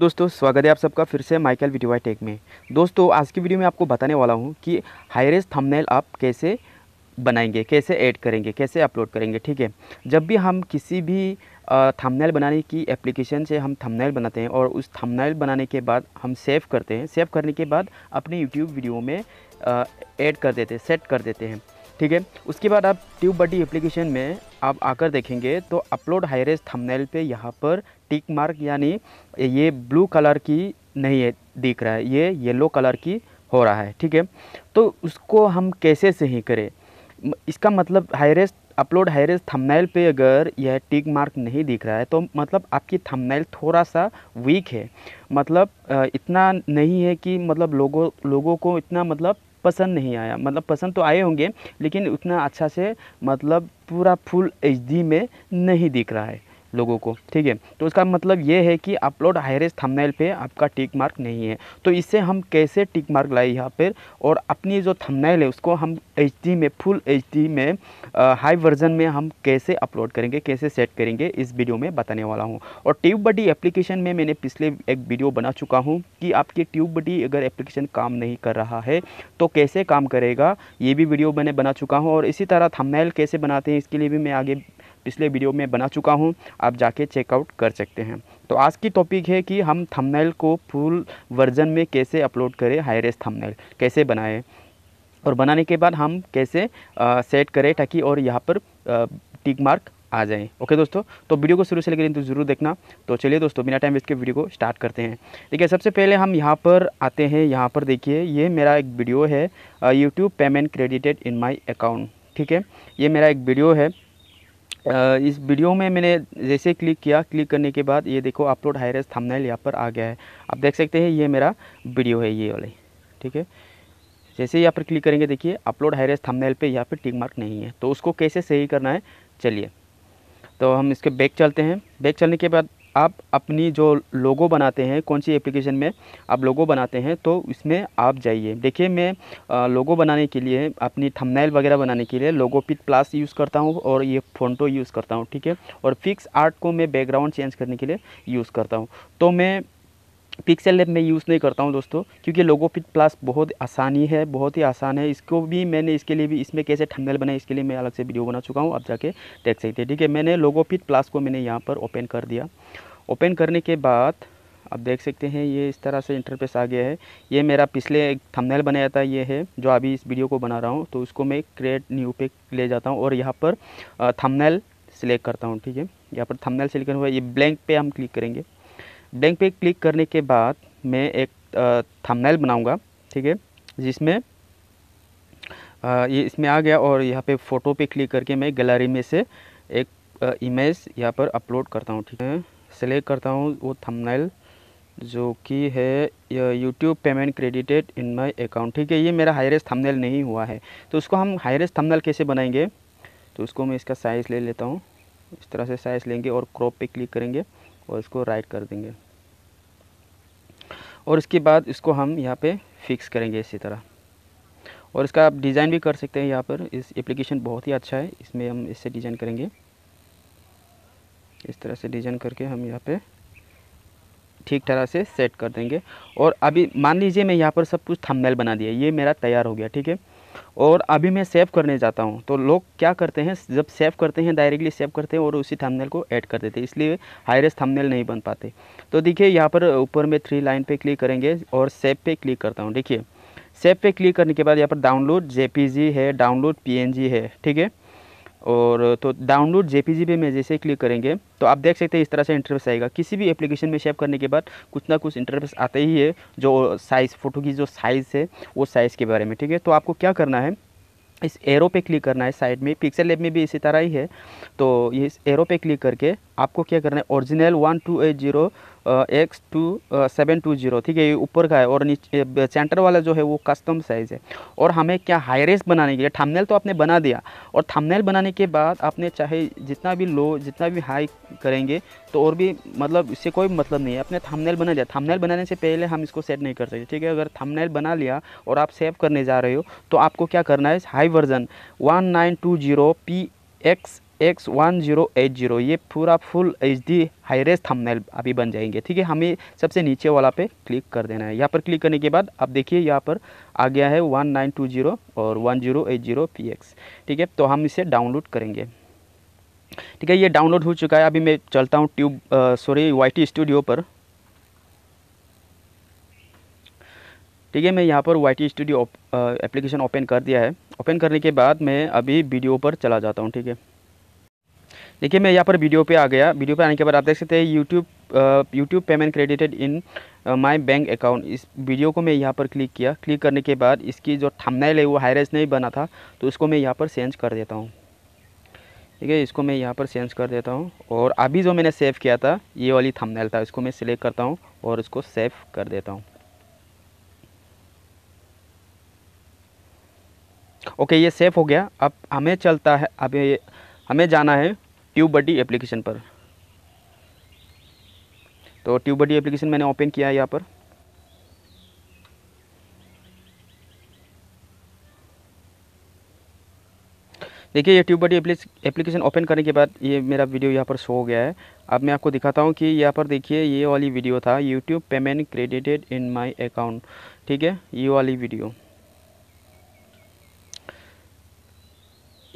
दोस्तों स्वागत है आप सबका फिर से माइकल वीडियो टेक में दोस्तों आज की वीडियो में आपको बताने वाला हूँ कि हाईरेस्ट थंबनेल आप कैसे बनाएंगे कैसे ऐड करेंगे कैसे अपलोड करेंगे ठीक है जब भी हम किसी भी थंबनेल बनाने की एप्लीकेशन से हम थंबनेल बनाते हैं और उस थंबनेल बनाने के बाद हम सेव करते हैं सेव करने के बाद अपने यूट्यूब वीडियो में ऐड कर देते हैं सेट कर देते हैं ठीक है उसके बाद आप ट्यूब बडी एप्लीकेशन में आप आकर देखेंगे तो अपलोड हाईरेस्ट थंबनेल पे यहाँ पर टिक मार्क यानी ये ब्लू कलर की नहीं है दिख रहा है ये येलो कलर की हो रहा है ठीक है तो उसको हम कैसे सही करें इसका मतलब हाईरेस्ट अपलोड हाईरेस थंबनेल पे अगर यह टिक मार्क नहीं दिख रहा है तो मतलब आपकी थंबनेल थोड़ा सा वीक है मतलब इतना नहीं है कि मतलब लोगों लोगों को इतना मतलब पसंद नहीं आया मतलब पसंद तो आए होंगे लेकिन उतना अच्छा से मतलब पूरा फुल एच में नहीं दिख रहा है लोगों को ठीक है तो उसका मतलब ये है कि अपलोड हायरेज थंबनेल पे आपका टिक मार्क नहीं है तो इससे हम कैसे टिक मार्क लाए यहाँ पर और अपनी जो थंबनेल है उसको हम एच में फुल एच में हाई वर्जन में हम कैसे अपलोड करेंगे कैसे सेट करेंगे इस वीडियो में बताने वाला हूँ और ट्यूब बडी एप्लीकेशन में मैंने पिछले एक वीडियो बना चुका हूँ कि आपकी ट्यूब बडी अगर एप्लीकेशन काम नहीं कर रहा है तो कैसे काम करेगा ये भी वीडियो मैंने बना चुका हूँ और इसी तरह थंबनेल कैसे बनाते हैं इसके लिए भी मैं आगे पिछले वीडियो में बना चुका हूँ आप जाके चेकआउट कर सकते हैं तो आज की टॉपिक है कि हम थंबनेल को फुल वर्जन में कैसे अपलोड करें हाई रेस थंबनेल कैसे बनाएं और बनाने के बाद हम कैसे आ, सेट करें ताकि और यहाँ पर टिक मार्क आ जाए ओके दोस्तों तो वीडियो को शुरू से लेकर तो ज़रूर देखना तो चलिए दोस्तों बिना टाइम वेस्ट के वीडियो को स्टार्ट करते हैं देखिए सबसे पहले हम यहाँ पर आते हैं यहाँ पर देखिए ये मेरा एक वीडियो है YouTube payment credited in my account ठीक है ये मेरा एक वीडियो है इस वीडियो में मैंने जैसे क्लिक किया क्लिक करने के बाद ये देखो अपलोड हाईरेस थंबनेल यहाँ पर आ गया है आप देख सकते हैं ये मेरा वीडियो है ये वाले ठीक है जैसे यहाँ पर क्लिक करेंगे देखिए अपलोड हाईरेस थंबनेल पे यहाँ पर टिक मार्क नहीं है तो उसको कैसे सही करना है चलिए तो हम इसके बैक चलते हैं बैक चलने के बाद आप अपनी जो लोगो बनाते हैं कौन सी एप्लीकेशन में आप लोगो बनाते हैं तो इसमें आप जाइए देखिए मैं लोगो बनाने के लिए अपनी थंबनेल वगैरह बनाने के लिए लोगो पिट प्लस यूज़ करता हूँ और ये फोटो यूज़ करता हूँ ठीक है और फिक्स आर्ट को मैं बैकग्राउंड चेंज करने के लिए यूज़ करता हूँ तो मैं पिक्सेल लैब मैं यूज़ नहीं करता हूँ दोस्तों क्योंकि लोगोफिट प्लस बहुत आसानी है बहुत ही आसान है इसको भी मैंने इसके लिए भी इसमें कैसे थंबनेल बनाए इसके लिए मैं अलग से वीडियो बना चुका हूँ आप जाके देख सकते हैं ठीक है मैंने लोगोफिट प्लस को मैंने यहाँ पर ओपन कर दिया ओपन करने के बाद आप देख सकते हैं ये इस तरह से इंटरफेस आ गया है ये मेरा पिछले एक थंबनेल बनाया था ये है जो अभी इस वीडियो को बना रहा हूँ तो उसको मैं क्रिएट न्यू पे ले जाता हूँ और यहाँ पर थंबनेल सिलेक्ट करता हूँ ठीक है यहाँ पर थंबनेल सिलेक्ट हुआ ये ब्लैंक पे हम क्लिक करेंगे डेंग पे क्लिक करने के बाद मैं एक थंबनेल बनाऊंगा ठीक है जिसमें ये इसमें आ गया और यहाँ पे फ़ोटो पे क्लिक करके मैं गैलरी में से एक इमेज यहाँ पर अपलोड करता हूँ ठीक है सेलेक्ट करता हूँ वो थंबनेल जो कि है YouTube payment credited in my account ठीक है ये मेरा रेस्ट थमनेल नहीं हुआ है तो उसको हम रेस्ट थमनेल कैसे बनाएंगे तो उसको मैं इसका साइज़ ले लेता हूँ इस तरह से साइज़ लेंगे और क्रॉप पे क्लिक करेंगे और इसको राइट कर देंगे और उसके बाद इसको हम यहाँ पे फिक्स करेंगे इसी तरह और इसका आप डिज़ाइन भी कर सकते हैं यहाँ पर इस एप्लीकेशन बहुत ही अच्छा है इसमें हम इससे डिज़ाइन करेंगे इस तरह से डिज़ाइन करके हम यहाँ पे ठीक तरह से सेट कर देंगे और अभी मान लीजिए मैं यहाँ पर सब कुछ थंबनेल बना दिया ये मेरा तैयार हो गया ठीक है और अभी मैं सेव करने जाता हूँ तो लोग क्या करते हैं जब सेव करते हैं डायरेक्टली सेव करते हैं और उसी थंबनेल को ऐड कर देते हैं इसलिए हाईरेस्ट थंबनेल नहीं बन पाते तो देखिए यहाँ पर ऊपर में थ्री लाइन पे क्लिक करेंगे और सेव पे क्लिक करता हूँ देखिए सेव पे क्लिक करने के बाद यहाँ पर डाउनलोड जे है डाउनलोड पी है ठीक है और तो डाउनलोड जे पी मैं जैसे क्लिक करेंगे तो आप देख सकते हैं इस तरह से इंटरफेस आएगा किसी भी एप्लीकेशन में सेव करने के बाद कुछ ना कुछ इंटरफेस आते ही है जो साइज़ फ़ोटो की जो साइज़ है वो साइज़ के बारे में ठीक है तो आपको क्या करना है इस एरो पे क्लिक करना है साइड में पिक्सल ऐप में भी इसी तरह ही है तो इस एरो पे क्लिक करके आपको क्या करना है original one two eight zero x two seven two zero ठीक है ये ऊपर का है और नीचे सेंटर वाला जो है वो कस्टम साइज़ है और हमें क्या हाई रेस बनाने के लिए थंबनेल तो आपने बना दिया और थंबनेल बनाने के बाद आपने चाहे जितना भी लो जितना भी हाई करेंगे तो और भी मतलब इससे कोई मतलब नहीं है आपने थंबनेल बना लिया थंबनेल बनाने से पहले हम इसको सेट नहीं कर सकते ठीक है अगर थंबनेल बना लिया और आप सेव करने जा रहे हो तो आपको क्या करना है high version one nine two zero p x x one zero eight zero ये पूरा full H D high res thumbnail अभी बन जाएंगे ठीक है हमें सबसे नीचे वाला पे क्लिक कर देना है यहाँ पर क्लिक करने के बाद आप देखिए यहाँ पर आ गया है वन नाइन टू जीरो और one zero eight zero p x ठीक है तो हम इसे डाउनलोड करेंगे ठीक है ये डाउनलोड हो चुका है अभी मैं चलता हूँ ट्यूब सॉरी वाई स्टूडियो पर ठीक है मैं यहाँ पर वाई स्टूडियो एप्लीकेशन ओपन कर दिया है ओपन करने के बाद मैं अभी वीडियो पर चला जाता हूँ ठीक है देखिए मैं यहाँ पर वीडियो पे आ गया वीडियो पे आने के बाद आप देख सकते हैं YouTube YouTube payment credited in my bank account इस वीडियो को मैं यहाँ पर क्लिक किया क्लिक करने के बाद इसकी जो थंबनेल है वो हाईरेज नहीं बना था तो उसको मैं यहाँ पर चेंज कर देता हूँ ठीक है इसको मैं यहाँ पर चेंज कर देता हूँ और अभी जो मैंने सेव किया था ये वाली थंबनेल था इसको मैं सिलेक्ट करता हूँ और इसको सेव कर देता हूँ ओके ये सेफ हो गया अब हमें चलता है अभी हमें जाना है ट्यूब बडी एप्लीकेशन पर तो ट्यूब बडी एप्लीकेशन मैंने ओपन किया है यहाँ पर देखिए ये ट्यूब बडी एप्लीकेशन ओपन करने के बाद ये मेरा वीडियो यहाँ पर शो हो गया है अब मैं आपको दिखाता हूँ कि यहाँ पर देखिए ये वाली वीडियो था YouTube payment credited in my account ठीक है ये वाली वीडियो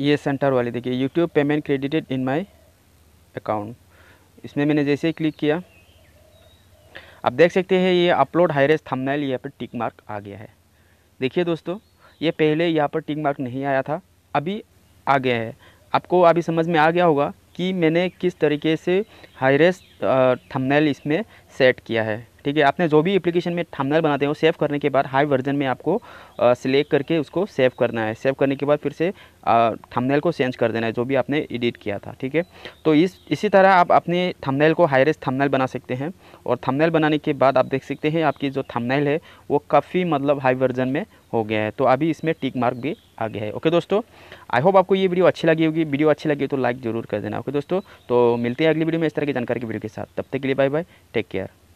ये सेंटर वाली देखिए YouTube payment credited in my account इसमें मैंने जैसे ही क्लिक किया आप देख सकते हैं ये अपलोड हाईरेस थंबनेल यहाँ पर टिक मार्क आ गया है देखिए दोस्तों ये पहले यहाँ पर टिक मार्क नहीं आया था अभी आ गया है आपको अभी समझ में आ गया होगा कि मैंने किस तरीके से हाईरेस थंबनेल इसमें सेट किया है ठीक है आपने जो भी एप्लीकेशन में थंबनेल बनाते हो सेव करने के बाद हाई वर्जन में आपको सिलेक्ट करके उसको सेव करना है सेव करने के बाद फिर से थंबनेल को चेंज कर देना है जो भी आपने एडिट किया था ठीक है तो इस इसी तरह आप अपने थंबनेल को हाई रेस्ट थमनेल बना सकते हैं और थंबनेल बनाने के बाद आप देख सकते हैं आपकी जो थंबनेल है वो काफ़ी मतलब हाई वर्जन में हो गया है तो अभी इसमें टिक मार्क भी आ गया है ओके दोस्तों आई होप आपको ये वीडियो अच्छी लगी होगी वीडियो अच्छी लगी तो लाइक जरूर कर देना ओके दोस्तों तो मिलते हैं अगली वीडियो में इस तरह की जानकारी की वीडियो के साथ तब तक के लिए बाय बाय टेक केयर